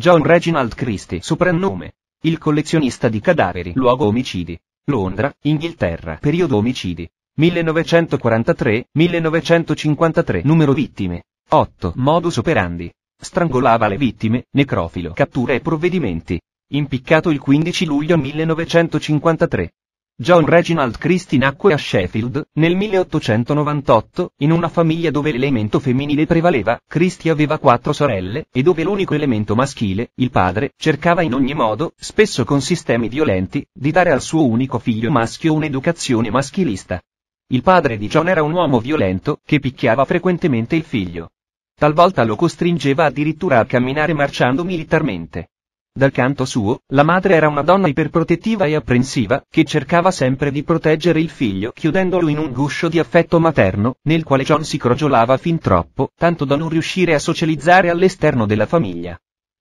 John Reginald Christie, soprannome. Il collezionista di cadaveri, luogo omicidi. Londra, Inghilterra, periodo omicidi. 1943-1953 Numero vittime. 8. Modus operandi. Strangolava le vittime, necrofilo, catture e provvedimenti. Impiccato il 15 luglio 1953. John Reginald Christie nacque a Sheffield, nel 1898, in una famiglia dove l'elemento femminile prevaleva, Christie aveva quattro sorelle, e dove l'unico elemento maschile, il padre, cercava in ogni modo, spesso con sistemi violenti, di dare al suo unico figlio maschio un'educazione maschilista. Il padre di John era un uomo violento, che picchiava frequentemente il figlio. Talvolta lo costringeva addirittura a camminare marciando militarmente. Dal canto suo, la madre era una donna iperprotettiva e apprensiva, che cercava sempre di proteggere il figlio chiudendolo in un guscio di affetto materno, nel quale John si crogiolava fin troppo, tanto da non riuscire a socializzare all'esterno della famiglia.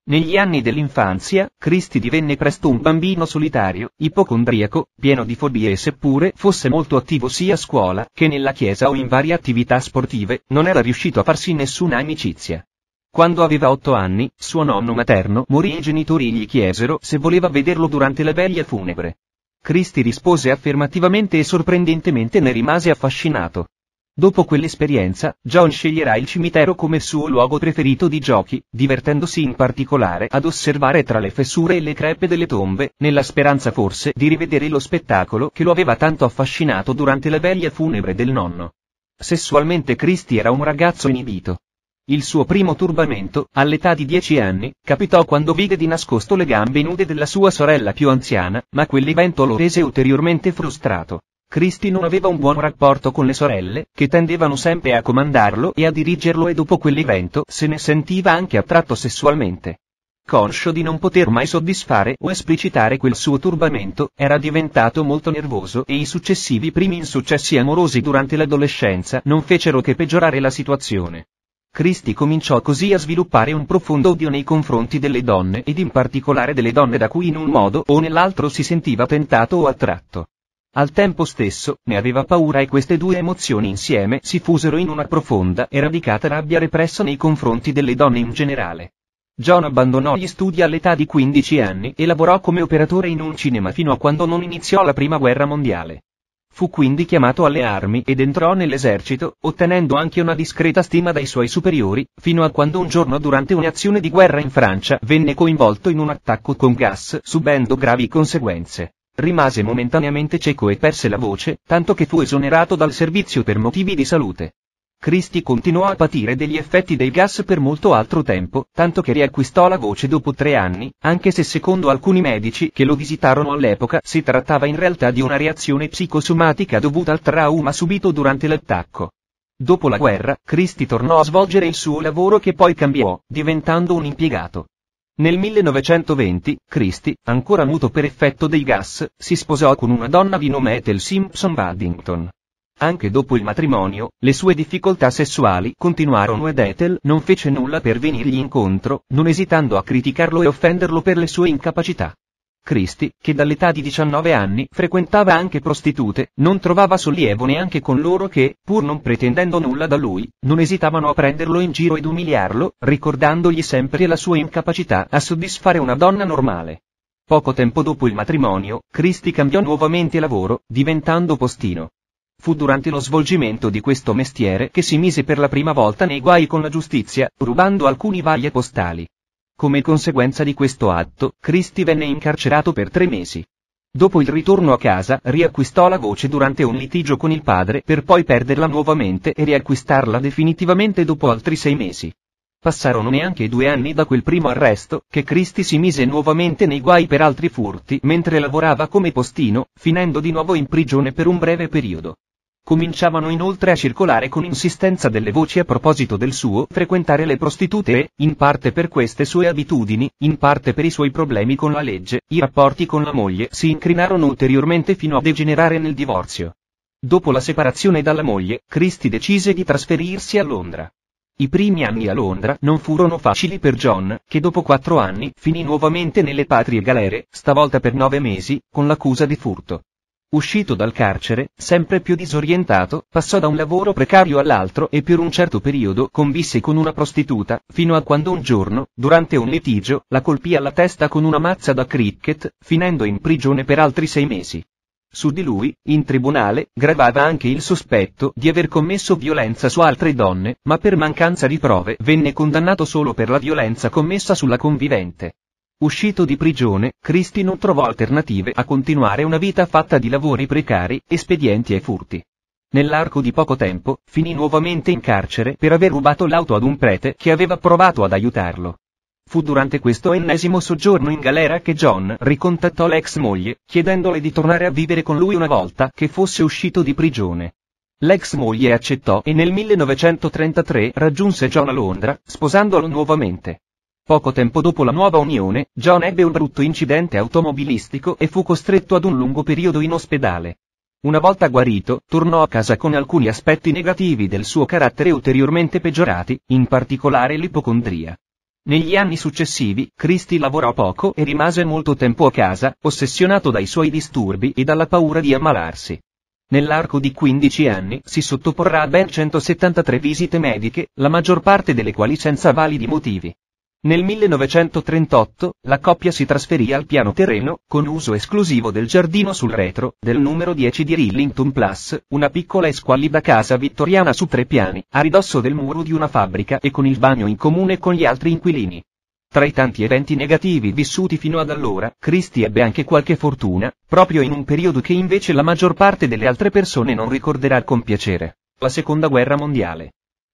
Negli anni dell'infanzia, Christy divenne presto un bambino solitario, ipocondriaco, pieno di fobie e seppure fosse molto attivo sia a scuola che nella chiesa o in varie attività sportive, non era riuscito a farsi nessuna amicizia. Quando aveva otto anni, suo nonno materno morì e i genitori gli chiesero se voleva vederlo durante la veglia funebre. Christie rispose affermativamente e sorprendentemente ne rimase affascinato. Dopo quell'esperienza, John sceglierà il cimitero come suo luogo preferito di giochi, divertendosi in particolare ad osservare tra le fessure e le crepe delle tombe, nella speranza forse di rivedere lo spettacolo che lo aveva tanto affascinato durante la veglia funebre del nonno. Sessualmente Christie era un ragazzo inibito. Il suo primo turbamento, all'età di dieci anni, capitò quando vide di nascosto le gambe nude della sua sorella più anziana, ma quell'evento lo rese ulteriormente frustrato. Christy non aveva un buon rapporto con le sorelle, che tendevano sempre a comandarlo e a dirigerlo e dopo quell'evento se ne sentiva anche attratto sessualmente. Conscio di non poter mai soddisfare o esplicitare quel suo turbamento, era diventato molto nervoso e i successivi primi insuccessi amorosi durante l'adolescenza non fecero che peggiorare la situazione. Christie cominciò così a sviluppare un profondo odio nei confronti delle donne ed in particolare delle donne da cui in un modo o nell'altro si sentiva tentato o attratto. Al tempo stesso, ne aveva paura e queste due emozioni insieme si fusero in una profonda e radicata rabbia repressa nei confronti delle donne in generale. John abbandonò gli studi all'età di 15 anni e lavorò come operatore in un cinema fino a quando non iniziò la Prima Guerra Mondiale. Fu quindi chiamato alle armi ed entrò nell'esercito, ottenendo anche una discreta stima dai suoi superiori, fino a quando un giorno durante un'azione di guerra in Francia venne coinvolto in un attacco con gas, subendo gravi conseguenze. Rimase momentaneamente cieco e perse la voce, tanto che fu esonerato dal servizio per motivi di salute. Christie continuò a patire degli effetti dei gas per molto altro tempo, tanto che riacquistò la voce dopo tre anni, anche se secondo alcuni medici che lo visitarono all'epoca si trattava in realtà di una reazione psicosomatica dovuta al trauma subito durante l'attacco. Dopo la guerra, Christie tornò a svolgere il suo lavoro che poi cambiò, diventando un impiegato. Nel 1920, Christie, ancora muto per effetto dei gas, si sposò con una donna di nome Ethel Simpson Baddington. Anche dopo il matrimonio, le sue difficoltà sessuali continuarono ed Ethel non fece nulla per venirgli incontro, non esitando a criticarlo e offenderlo per le sue incapacità. Christie, che dall'età di 19 anni frequentava anche prostitute, non trovava sollievo neanche con loro che, pur non pretendendo nulla da lui, non esitavano a prenderlo in giro ed umiliarlo, ricordandogli sempre la sua incapacità a soddisfare una donna normale. Poco tempo dopo il matrimonio, Christie cambiò nuovamente lavoro, diventando postino. Fu durante lo svolgimento di questo mestiere che si mise per la prima volta nei guai con la giustizia, rubando alcuni vaglie postali. Come conseguenza di questo atto, Christie venne incarcerato per tre mesi. Dopo il ritorno a casa, riacquistò la voce durante un litigio con il padre per poi perderla nuovamente e riacquistarla definitivamente dopo altri sei mesi. Passarono neanche due anni da quel primo arresto, che Christie si mise nuovamente nei guai per altri furti mentre lavorava come postino, finendo di nuovo in prigione per un breve periodo. Cominciavano inoltre a circolare con insistenza delle voci a proposito del suo frequentare le prostitute e, in parte per queste sue abitudini, in parte per i suoi problemi con la legge, i rapporti con la moglie si incrinarono ulteriormente fino a degenerare nel divorzio. Dopo la separazione dalla moglie, Christie decise di trasferirsi a Londra. I primi anni a Londra non furono facili per John, che dopo quattro anni finì nuovamente nelle patrie galere, stavolta per nove mesi, con l'accusa di furto. Uscito dal carcere, sempre più disorientato, passò da un lavoro precario all'altro e per un certo periodo convisse con una prostituta, fino a quando un giorno, durante un litigio, la colpì alla testa con una mazza da cricket, finendo in prigione per altri sei mesi. Su di lui, in tribunale, gravava anche il sospetto di aver commesso violenza su altre donne, ma per mancanza di prove venne condannato solo per la violenza commessa sulla convivente. Uscito di prigione, Cristi non trovò alternative a continuare una vita fatta di lavori precari, espedienti e furti. Nell'arco di poco tempo, finì nuovamente in carcere per aver rubato l'auto ad un prete che aveva provato ad aiutarlo. Fu durante questo ennesimo soggiorno in galera che John ricontattò l'ex moglie, chiedendole di tornare a vivere con lui una volta che fosse uscito di prigione. L'ex moglie accettò e nel 1933 raggiunse John a Londra, sposandolo nuovamente. Poco tempo dopo la nuova unione, John ebbe un brutto incidente automobilistico e fu costretto ad un lungo periodo in ospedale. Una volta guarito, tornò a casa con alcuni aspetti negativi del suo carattere ulteriormente peggiorati, in particolare l'ipocondria. Negli anni successivi, Christy lavorò poco e rimase molto tempo a casa, ossessionato dai suoi disturbi e dalla paura di ammalarsi. Nell'arco di 15 anni si sottoporrà a ben 173 visite mediche, la maggior parte delle quali senza validi motivi. Nel 1938, la coppia si trasferì al piano terreno, con uso esclusivo del giardino sul retro, del numero 10 di Rillington Plus, una piccola e squallida casa vittoriana su tre piani, a ridosso del muro di una fabbrica e con il bagno in comune con gli altri inquilini. Tra i tanti eventi negativi vissuti fino ad allora, Christie ebbe anche qualche fortuna, proprio in un periodo che invece la maggior parte delle altre persone non ricorderà con piacere. La seconda guerra mondiale.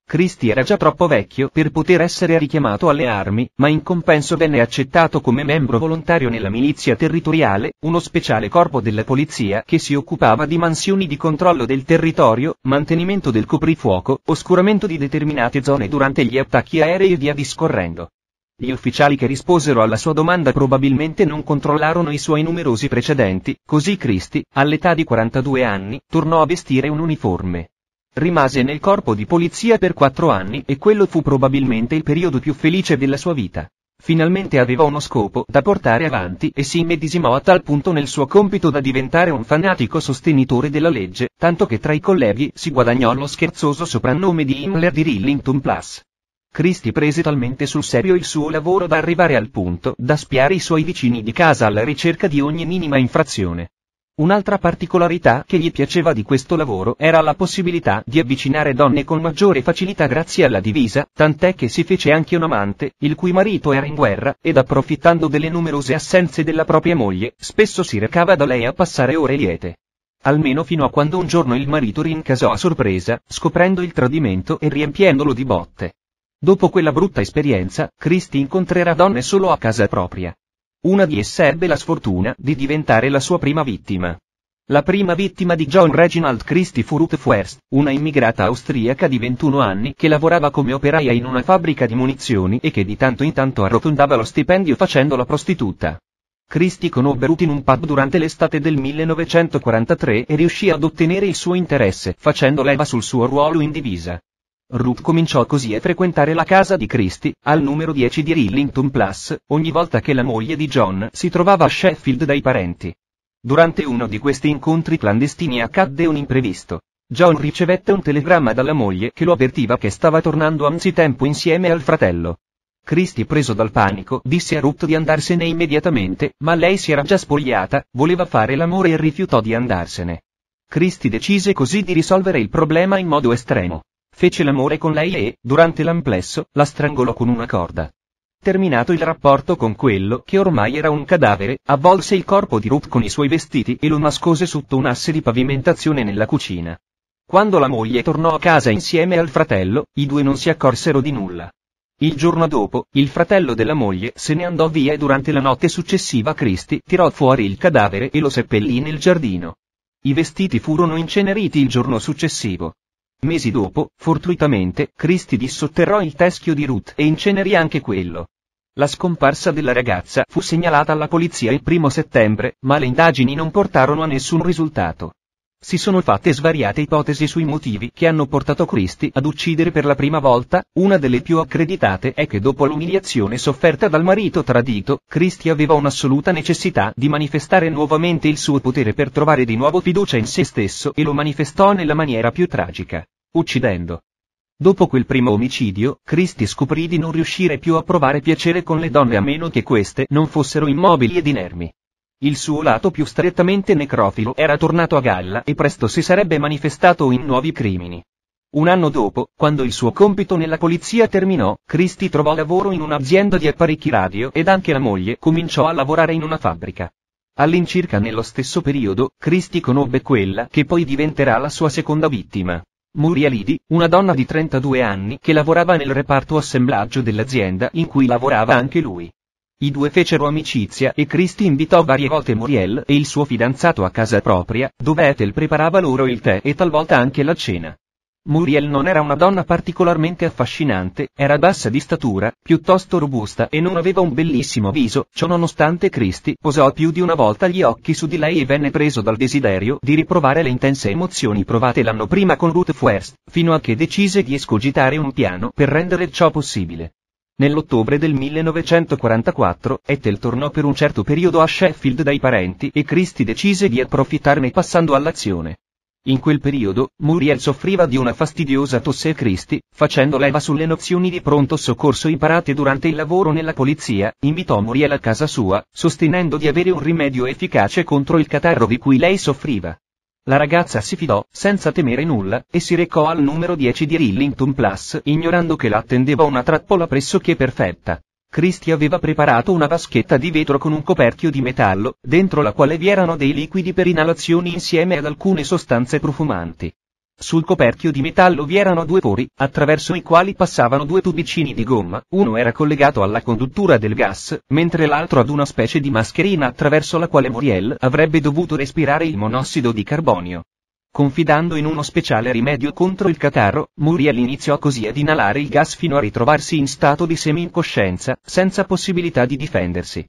Christie era già troppo vecchio per poter essere richiamato alle armi, ma in compenso venne accettato come membro volontario nella milizia territoriale, uno speciale corpo della polizia che si occupava di mansioni di controllo del territorio, mantenimento del coprifuoco, oscuramento di determinate zone durante gli attacchi aerei e via discorrendo. Gli ufficiali che risposero alla sua domanda probabilmente non controllarono i suoi numerosi precedenti, così Christie, all'età di 42 anni, tornò a vestire un uniforme. Rimase nel corpo di polizia per quattro anni e quello fu probabilmente il periodo più felice della sua vita. Finalmente aveva uno scopo da portare avanti e si immedesimò a tal punto nel suo compito da diventare un fanatico sostenitore della legge, tanto che tra i colleghi si guadagnò lo scherzoso soprannome di Himmler di Rillington Plus. Christie prese talmente sul serio il suo lavoro da arrivare al punto da spiare i suoi vicini di casa alla ricerca di ogni minima infrazione. Un'altra particolarità che gli piaceva di questo lavoro era la possibilità di avvicinare donne con maggiore facilità grazie alla divisa, tant'è che si fece anche un amante, il cui marito era in guerra, ed approfittando delle numerose assenze della propria moglie, spesso si recava da lei a passare ore liete. Almeno fino a quando un giorno il marito rincasò a sorpresa, scoprendo il tradimento e riempiendolo di botte. Dopo quella brutta esperienza, Christie incontrerà donne solo a casa propria. Una di esse ebbe la sfortuna di diventare la sua prima vittima. La prima vittima di John Reginald Christie fu Ruth Fuerst, una immigrata austriaca di 21 anni che lavorava come operaia in una fabbrica di munizioni e che di tanto in tanto arrotondava lo stipendio facendola prostituta. Christie conobbe Ruth in un pub durante l'estate del 1943 e riuscì ad ottenere il suo interesse facendo leva sul suo ruolo in divisa. Ruth cominciò così a frequentare la casa di Christie, al numero 10 di Rillington Plus, ogni volta che la moglie di John si trovava a Sheffield dai parenti. Durante uno di questi incontri clandestini accadde un imprevisto. John ricevette un telegramma dalla moglie che lo avvertiva che stava tornando anzitempo insieme al fratello. Christie preso dal panico disse a Ruth di andarsene immediatamente, ma lei si era già spogliata, voleva fare l'amore e rifiutò di andarsene. Christie decise così di risolvere il problema in modo estremo. Fece l'amore con lei e, durante l'amplesso, la strangolò con una corda. Terminato il rapporto con quello che ormai era un cadavere, avvolse il corpo di Ruth con i suoi vestiti e lo nascose sotto un asse di pavimentazione nella cucina. Quando la moglie tornò a casa insieme al fratello, i due non si accorsero di nulla. Il giorno dopo, il fratello della moglie se ne andò via e durante la notte successiva Christy tirò fuori il cadavere e lo seppellì nel giardino. I vestiti furono inceneriti il giorno successivo. Mesi dopo, fortuitamente, Christie dissotterrò il teschio di Ruth e incenerì anche quello. La scomparsa della ragazza fu segnalata alla polizia il primo settembre, ma le indagini non portarono a nessun risultato. Si sono fatte svariate ipotesi sui motivi che hanno portato Christie ad uccidere per la prima volta, una delle più accreditate è che dopo l'umiliazione sofferta dal marito tradito, Christie aveva un'assoluta necessità di manifestare nuovamente il suo potere per trovare di nuovo fiducia in se stesso e lo manifestò nella maniera più tragica, uccidendo. Dopo quel primo omicidio, Christie scoprì di non riuscire più a provare piacere con le donne a meno che queste non fossero immobili ed inermi. Il suo lato più strettamente necrofilo era tornato a galla e presto si sarebbe manifestato in nuovi crimini. Un anno dopo, quando il suo compito nella polizia terminò, Christie trovò lavoro in un'azienda di apparecchi radio ed anche la moglie cominciò a lavorare in una fabbrica. All'incirca nello stesso periodo, Christie conobbe quella che poi diventerà la sua seconda vittima. Murialidi, una donna di 32 anni che lavorava nel reparto assemblaggio dell'azienda in cui lavorava anche lui. I due fecero amicizia e Christie invitò varie volte Muriel e il suo fidanzato a casa propria, dove Ethel preparava loro il tè e talvolta anche la cena. Muriel non era una donna particolarmente affascinante, era bassa di statura, piuttosto robusta e non aveva un bellissimo viso, ciò nonostante Christie posò più di una volta gli occhi su di lei e venne preso dal desiderio di riprovare le intense emozioni provate l'anno prima con Ruth Fuerst, fino a che decise di escogitare un piano per rendere ciò possibile. Nell'ottobre del 1944, Ethel tornò per un certo periodo a Sheffield dai parenti e Christie decise di approfittarne passando all'azione. In quel periodo, Muriel soffriva di una fastidiosa tosse e Christie, facendo leva sulle nozioni di pronto soccorso imparate durante il lavoro nella polizia, invitò Muriel a casa sua, sostenendo di avere un rimedio efficace contro il catarro di cui lei soffriva. La ragazza si fidò, senza temere nulla, e si recò al numero 10 di Rillington Plus, ignorando che la attendeva una trappola pressoché perfetta. Christie aveva preparato una vaschetta di vetro con un coperchio di metallo, dentro la quale vi erano dei liquidi per inalazioni insieme ad alcune sostanze profumanti. Sul coperchio di metallo vi erano due pori, attraverso i quali passavano due tubicini di gomma, uno era collegato alla conduttura del gas, mentre l'altro ad una specie di mascherina attraverso la quale Muriel avrebbe dovuto respirare il monossido di carbonio. Confidando in uno speciale rimedio contro il catarro, Muriel iniziò così ad inalare il gas fino a ritrovarsi in stato di semi-incoscienza, senza possibilità di difendersi.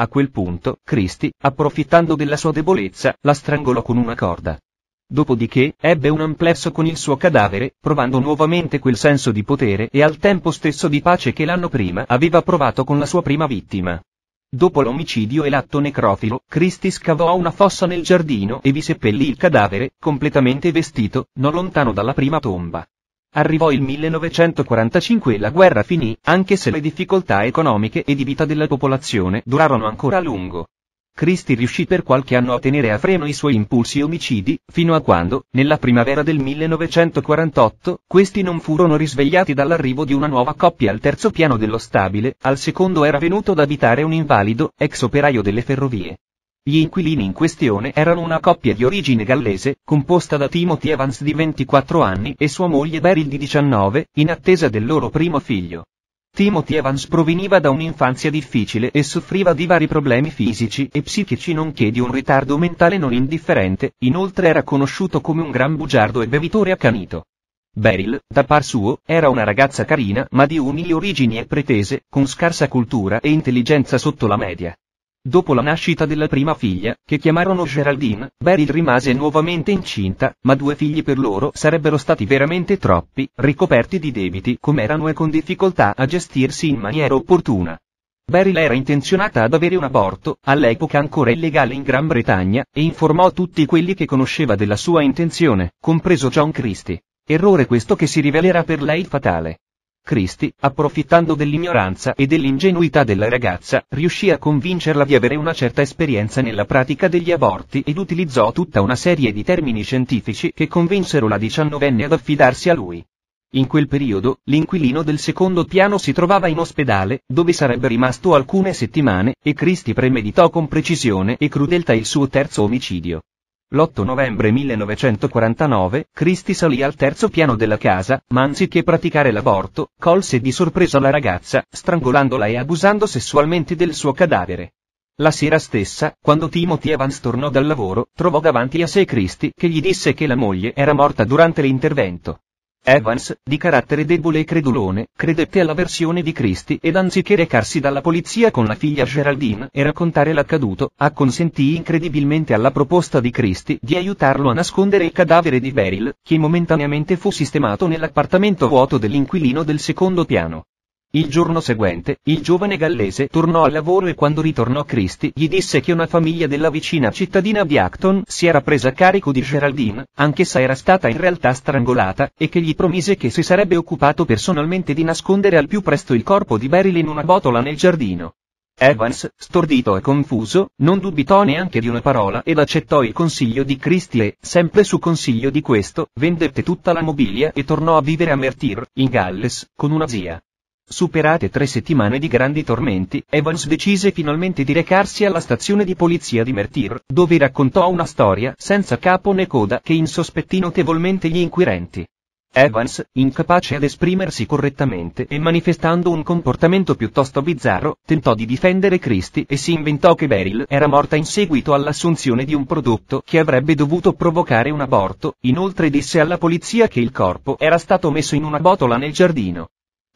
A quel punto, Christie, approfittando della sua debolezza, la strangolò con una corda. Dopodiché, ebbe un amplesso con il suo cadavere, provando nuovamente quel senso di potere e al tempo stesso di pace che l'anno prima aveva provato con la sua prima vittima. Dopo l'omicidio e l'atto necrofilo, Christie scavò una fossa nel giardino e vi seppellì il cadavere, completamente vestito, non lontano dalla prima tomba. Arrivò il 1945 e la guerra finì, anche se le difficoltà economiche e di vita della popolazione durarono ancora a lungo. Christie riuscì per qualche anno a tenere a freno i suoi impulsi omicidi, fino a quando, nella primavera del 1948, questi non furono risvegliati dall'arrivo di una nuova coppia al terzo piano dello stabile, al secondo era venuto ad abitare un invalido, ex operaio delle ferrovie. Gli inquilini in questione erano una coppia di origine gallese, composta da Timothy Evans di 24 anni e sua moglie Beryl di 19, in attesa del loro primo figlio. Timothy Evans proveniva da un'infanzia difficile e soffriva di vari problemi fisici e psichici nonché di un ritardo mentale non indifferente, inoltre era conosciuto come un gran bugiardo e bevitore accanito. Beryl, da par suo, era una ragazza carina ma di umili origini e pretese, con scarsa cultura e intelligenza sotto la media. Dopo la nascita della prima figlia, che chiamarono Geraldine, Beryl rimase nuovamente incinta, ma due figli per loro sarebbero stati veramente troppi, ricoperti di debiti come erano e con difficoltà a gestirsi in maniera opportuna. Beryl era intenzionata ad avere un aborto, all'epoca ancora illegale in Gran Bretagna, e informò tutti quelli che conosceva della sua intenzione, compreso John Christie. Errore questo che si rivelerà per lei fatale. Christie, approfittando dell'ignoranza e dell'ingenuità della ragazza, riuscì a convincerla di avere una certa esperienza nella pratica degli aborti ed utilizzò tutta una serie di termini scientifici che convinsero la diciannovenne ad affidarsi a lui. In quel periodo, l'inquilino del secondo piano si trovava in ospedale, dove sarebbe rimasto alcune settimane, e Christie premeditò con precisione e crudeltà il suo terzo omicidio. L'8 novembre 1949, Christie salì al terzo piano della casa, ma anziché praticare l'aborto, colse di sorpresa la ragazza, strangolandola e abusando sessualmente del suo cadavere. La sera stessa, quando Timothy Evans tornò dal lavoro, trovò davanti a sé Christie che gli disse che la moglie era morta durante l'intervento. Evans, di carattere debole e credulone, credette alla versione di Christie ed anziché recarsi dalla polizia con la figlia Geraldine e raccontare l'accaduto, acconsentì incredibilmente alla proposta di Christie di aiutarlo a nascondere il cadavere di Beryl, che momentaneamente fu sistemato nell'appartamento vuoto dell'inquilino del secondo piano. Il giorno seguente, il giovane gallese tornò al lavoro e quando ritornò Christie gli disse che una famiglia della vicina cittadina di Acton si era presa carico di Geraldine, anche se era stata in realtà strangolata, e che gli promise che si sarebbe occupato personalmente di nascondere al più presto il corpo di Beryl in una botola nel giardino. Evans, stordito e confuso, non dubitò neanche di una parola ed accettò il consiglio di Christie e, sempre su consiglio di questo, vendette tutta la mobilia e tornò a vivere a Mertir, in Galles, con una zia. Superate tre settimane di grandi tormenti, Evans decise finalmente di recarsi alla stazione di polizia di Mertir, dove raccontò una storia senza capo né coda che insospettì notevolmente gli inquirenti. Evans, incapace ad esprimersi correttamente e manifestando un comportamento piuttosto bizzarro, tentò di difendere Christie e si inventò che Beryl era morta in seguito all'assunzione di un prodotto che avrebbe dovuto provocare un aborto, inoltre disse alla polizia che il corpo era stato messo in una botola nel giardino.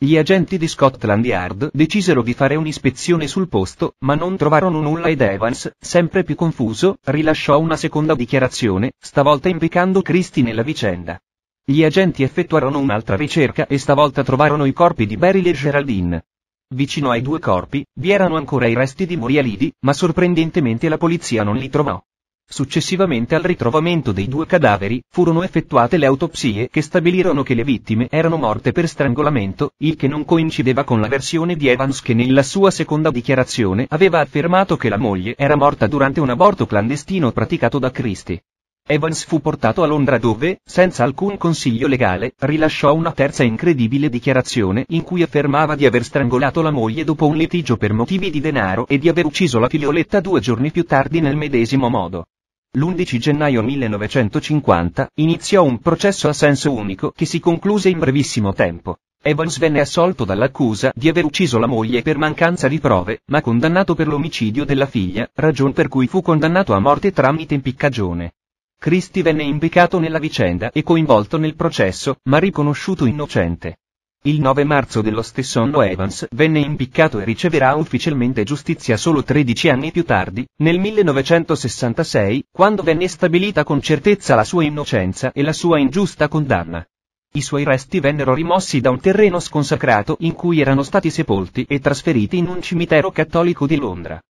Gli agenti di Scotland Yard decisero di fare un'ispezione sul posto, ma non trovarono nulla ed Evans, sempre più confuso, rilasciò una seconda dichiarazione, stavolta implicando Christie nella vicenda. Gli agenti effettuarono un'altra ricerca e stavolta trovarono i corpi di Beryl e Geraldine. Vicino ai due corpi, vi erano ancora i resti di morialidi, ma sorprendentemente la polizia non li trovò. Successivamente al ritrovamento dei due cadaveri, furono effettuate le autopsie che stabilirono che le vittime erano morte per strangolamento, il che non coincideva con la versione di Evans che nella sua seconda dichiarazione aveva affermato che la moglie era morta durante un aborto clandestino praticato da Christie. Evans fu portato a Londra dove, senza alcun consiglio legale, rilasciò una terza incredibile dichiarazione in cui affermava di aver strangolato la moglie dopo un litigio per motivi di denaro e di aver ucciso la figlioletta due giorni più tardi nel medesimo modo. L'11 gennaio 1950 iniziò un processo a senso unico che si concluse in brevissimo tempo. Evans venne assolto dall'accusa di aver ucciso la moglie per mancanza di prove, ma condannato per l'omicidio della figlia, ragion per cui fu condannato a morte tramite impiccagione. Christie venne impiccato nella vicenda e coinvolto nel processo, ma riconosciuto innocente. Il 9 marzo dello stesso anno Evans venne impiccato e riceverà ufficialmente giustizia solo 13 anni più tardi, nel 1966, quando venne stabilita con certezza la sua innocenza e la sua ingiusta condanna. I suoi resti vennero rimossi da un terreno sconsacrato in cui erano stati sepolti e trasferiti in un cimitero cattolico di Londra.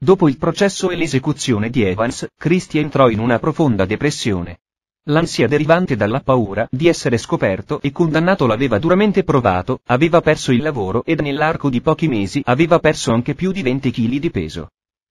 Dopo il processo e l'esecuzione di Evans, Christie entrò in una profonda depressione. L'ansia derivante dalla paura di essere scoperto e condannato l'aveva duramente provato, aveva perso il lavoro ed nell'arco di pochi mesi aveva perso anche più di 20 kg di peso.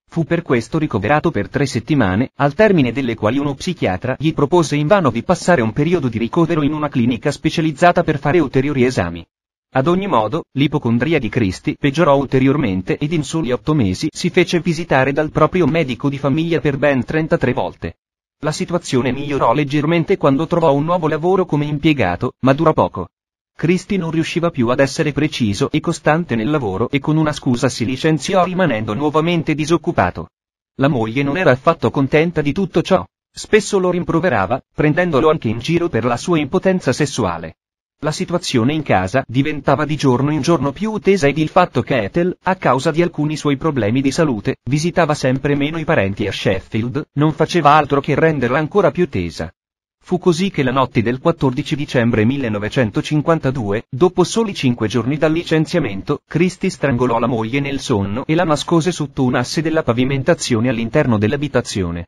Fu per questo ricoverato per tre settimane, al termine delle quali uno psichiatra gli propose invano di passare un periodo di ricovero in una clinica specializzata per fare ulteriori esami. Ad ogni modo, l'ipocondria di Cristi peggiorò ulteriormente ed in soli otto mesi si fece visitare dal proprio medico di famiglia per ben 33 volte. La situazione migliorò leggermente quando trovò un nuovo lavoro come impiegato, ma durò poco. Christy non riusciva più ad essere preciso e costante nel lavoro e con una scusa si licenziò rimanendo nuovamente disoccupato. La moglie non era affatto contenta di tutto ciò. Spesso lo rimproverava, prendendolo anche in giro per la sua impotenza sessuale. La situazione in casa diventava di giorno in giorno più tesa ed il fatto che Ethel, a causa di alcuni suoi problemi di salute, visitava sempre meno i parenti a Sheffield, non faceva altro che renderla ancora più tesa. Fu così che la notte del 14 dicembre 1952, dopo soli cinque giorni dal licenziamento, Christie strangolò la moglie nel sonno e la nascose sotto un asse della pavimentazione all'interno dell'abitazione.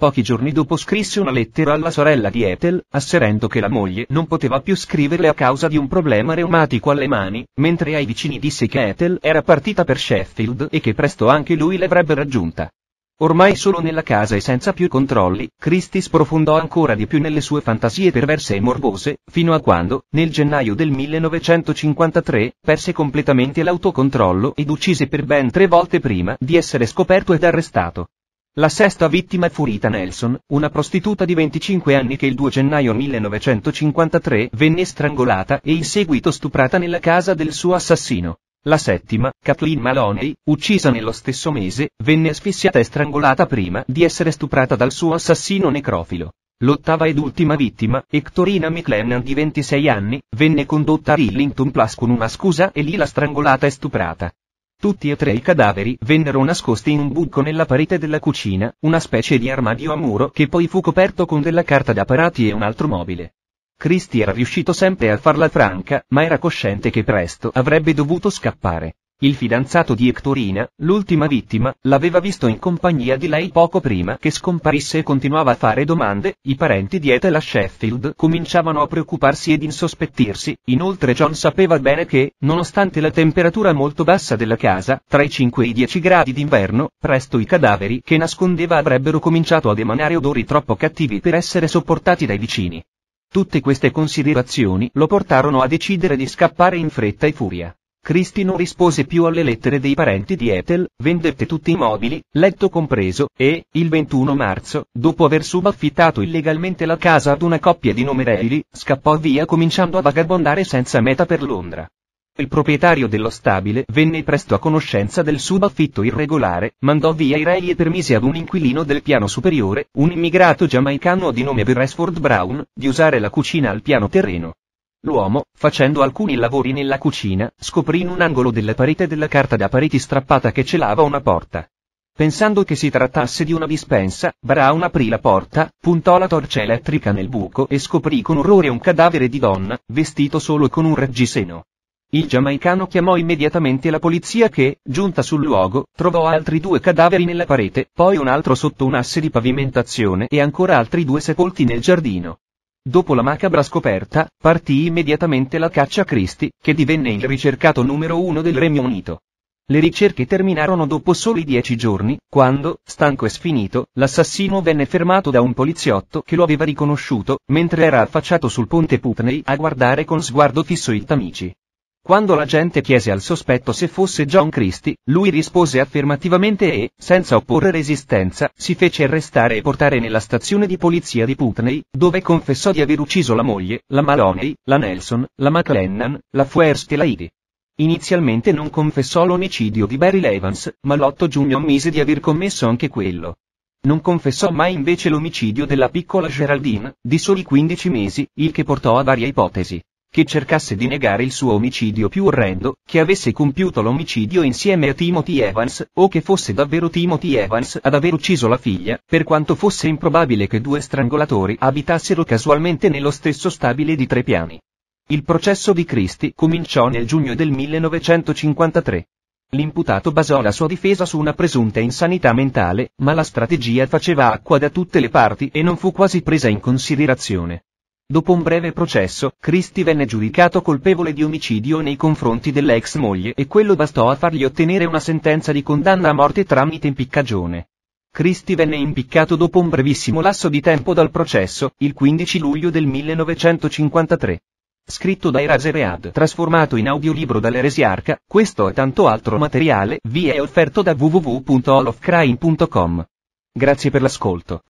Pochi giorni dopo scrisse una lettera alla sorella di Ethel, asserendo che la moglie non poteva più scriverle a causa di un problema reumatico alle mani, mentre ai vicini disse che Ethel era partita per Sheffield e che presto anche lui l'avrebbe raggiunta. Ormai solo nella casa e senza più controlli, Christie sprofondò ancora di più nelle sue fantasie perverse e morbose, fino a quando, nel gennaio del 1953, perse completamente l'autocontrollo ed uccise per ben tre volte prima di essere scoperto ed arrestato. La sesta vittima fu Rita Nelson, una prostituta di 25 anni che il 2 gennaio 1953 venne strangolata e in seguito stuprata nella casa del suo assassino. La settima, Kathleen Maloney, uccisa nello stesso mese, venne asfissiata e strangolata prima di essere stuprata dal suo assassino necrofilo. L'ottava ed ultima vittima, Hectorina McLennan di 26 anni, venne condotta a Rillington Plus con una scusa e lì la strangolata e stuprata. Tutti e tre i cadaveri vennero nascosti in un buco nella parete della cucina, una specie di armadio a muro che poi fu coperto con della carta da parati e un altro mobile. Christy era riuscito sempre a farla franca, ma era cosciente che presto avrebbe dovuto scappare. Il fidanzato di Ectorina, l'ultima vittima, l'aveva visto in compagnia di lei poco prima che scomparisse e continuava a fare domande, i parenti di Ethel a Sheffield cominciavano a preoccuparsi ed insospettirsi, inoltre John sapeva bene che, nonostante la temperatura molto bassa della casa, tra i 5 e i 10 gradi d'inverno, presto i cadaveri che nascondeva avrebbero cominciato ad emanare odori troppo cattivi per essere sopportati dai vicini. Tutte queste considerazioni lo portarono a decidere di scappare in fretta e furia. Cristi non rispose più alle lettere dei parenti di Ethel, vendette tutti i mobili, letto compreso, e, il 21 marzo, dopo aver subaffittato illegalmente la casa ad una coppia di nome Reilly, scappò via cominciando a vagabondare senza meta per Londra. Il proprietario dello stabile venne presto a conoscenza del subaffitto irregolare, mandò via i rei e permise ad un inquilino del piano superiore, un immigrato giamaicano di nome Beresford Brown, di usare la cucina al piano terreno. L'uomo, facendo alcuni lavori nella cucina, scoprì in un angolo delle parete della carta da pareti strappata che celava una porta. Pensando che si trattasse di una dispensa, Brown aprì la porta, puntò la torcia elettrica nel buco e scoprì con orrore un cadavere di donna, vestito solo con un reggiseno. Il giamaicano chiamò immediatamente la polizia che, giunta sul luogo, trovò altri due cadaveri nella parete, poi un altro sotto un asse di pavimentazione e ancora altri due sepolti nel giardino. Dopo la macabra scoperta, partì immediatamente la caccia a Christie, che divenne il ricercato numero uno del Regno Unito. Le ricerche terminarono dopo soli dieci giorni, quando, stanco e sfinito, l'assassino venne fermato da un poliziotto che lo aveva riconosciuto, mentre era affacciato sul ponte Putney a guardare con sguardo fisso il Tamici. Quando la gente chiese al sospetto se fosse John Christie, lui rispose affermativamente e, senza opporre resistenza, si fece arrestare e portare nella stazione di polizia di Putney, dove confessò di aver ucciso la moglie, la Maloney, la Nelson, la McLennan, la Fuerst e la Ivy. Inizialmente non confessò l'omicidio di Barry Evans, ma l'8 giugno ammise di aver commesso anche quello. Non confessò mai invece l'omicidio della piccola Geraldine, di soli 15 mesi, il che portò a varie ipotesi che cercasse di negare il suo omicidio più orrendo, che avesse compiuto l'omicidio insieme a Timothy Evans, o che fosse davvero Timothy Evans ad aver ucciso la figlia, per quanto fosse improbabile che due strangolatori abitassero casualmente nello stesso stabile di tre piani. Il processo di Christie cominciò nel giugno del 1953. L'imputato basò la sua difesa su una presunta insanità mentale, ma la strategia faceva acqua da tutte le parti e non fu quasi presa in considerazione. Dopo un breve processo, Christie venne giudicato colpevole di omicidio nei confronti dell'ex moglie e quello bastò a fargli ottenere una sentenza di condanna a morte tramite impiccagione. Christie venne impiccato dopo un brevissimo lasso di tempo dal processo, il 15 luglio del 1953. Scritto dai Raseread, trasformato in audiolibro dall'Eresiarca, questo e tanto altro materiale vi è offerto da www.allofcrime.com. Grazie per l'ascolto.